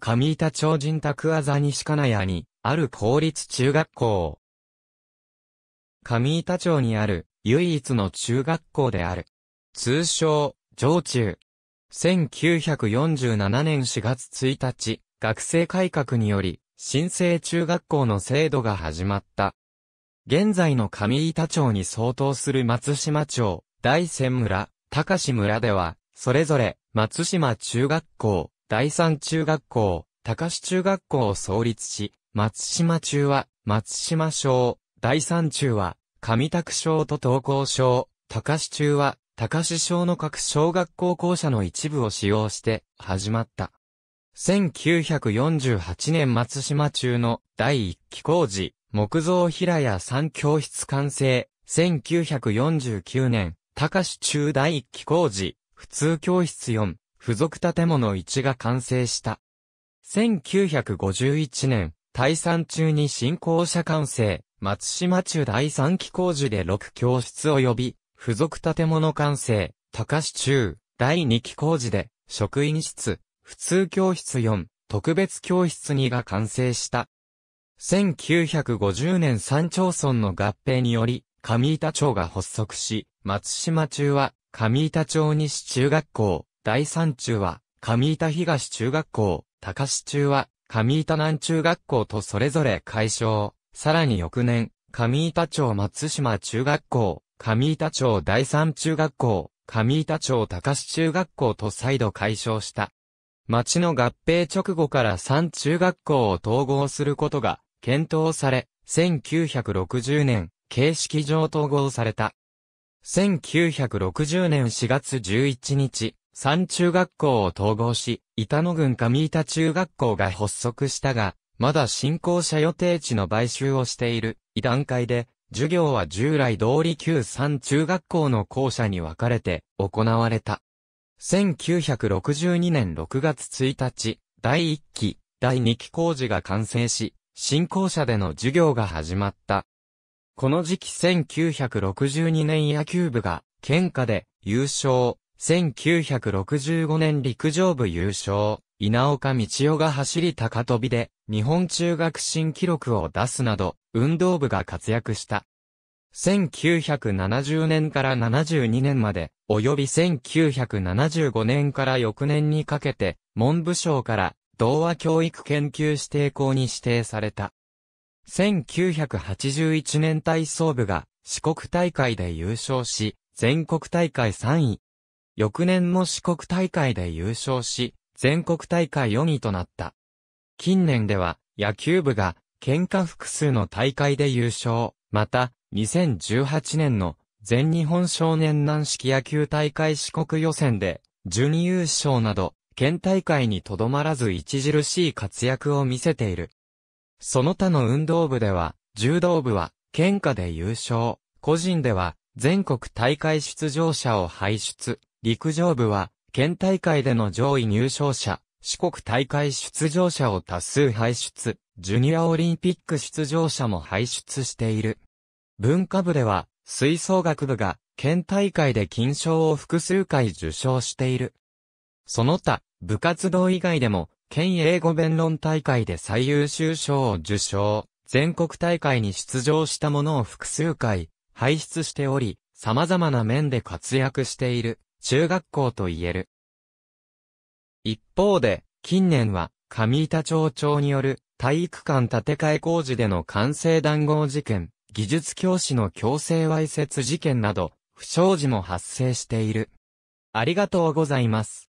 上板町人宅技西金谷に、ある公立中学校。上板町にある、唯一の中学校である。通称、上中。1947年4月1日、学生改革により、新生中学校の制度が始まった。現在の上板町に相当する松島町、大仙村、高志村では、それぞれ、松島中学校、第三中学校、高市中学校を創立し、松島中は、松島省、第三中は、上卓省と東高省、高市中は、高市省の各小学校校舎の一部を使用して、始まった。1948年松島中の第一期工事、木造平屋3教室完成、1949年、高市中第一期工事、普通教室4、付属建物1が完成した。1951年、退散中に新校舎完成、松島中第3期工事で6教室及び、付属建物完成、高市中、第2期工事で、職員室、普通教室4、特別教室2が完成した。1950年三町村の合併により、上板町が発足し、松島中は、上板町西中学校、第3中は、上板東中学校、高市中は、上板南中学校とそれぞれ解消。さらに翌年、上板町松島中学校、上板町第三中学校、上板町高市中学校と再度解消した。町の合併直後から3中学校を統合することが検討され、1960年、形式上統合された。1960年4月11日、三中学校を統合し、板野郡上板中学校が発足したが、まだ新校舎予定地の買収をしている、異段階で、授業は従来通り旧三中学校の校舎に分かれて行われた。1962年6月1日、第1期、第2期工事が完成し、新校舎での授業が始まった。この時期1962年野球部が、県下で優勝、1965年陸上部優勝、稲岡道夫が走り高飛びで、日本中学新記録を出すなど、運動部が活躍した。1970年から72年まで、及び1975年から翌年にかけて、文部省から、童話教育研究指定校に指定された。1981年体操部が、四国大会で優勝し、全国大会3位、翌年も四国大会で優勝し、全国大会4位となった。近年では、野球部が、喧嘩複数の大会で優勝、また、2018年の、全日本少年軟式野球大会四国予選で、準優勝など、県大会にとどまらず著しい活躍を見せている。その他の運動部では、柔道部は、喧嘩で優勝、個人では、全国大会出場者を輩出。陸上部は、県大会での上位入賞者、四国大会出場者を多数輩出、ジュニアオリンピック出場者も輩出している。文化部では、吹奏楽部が、県大会で金賞を複数回受賞している。その他、部活動以外でも、県英語弁論大会で最優秀賞を受賞、全国大会に出場したものを複数回、輩出しており、様々な面で活躍している。中学校と言える。一方で、近年は、上板町長による体育館建て替え工事での完成談合事件、技術教師の強制わいせつ事件など、不祥事も発生している。ありがとうございます。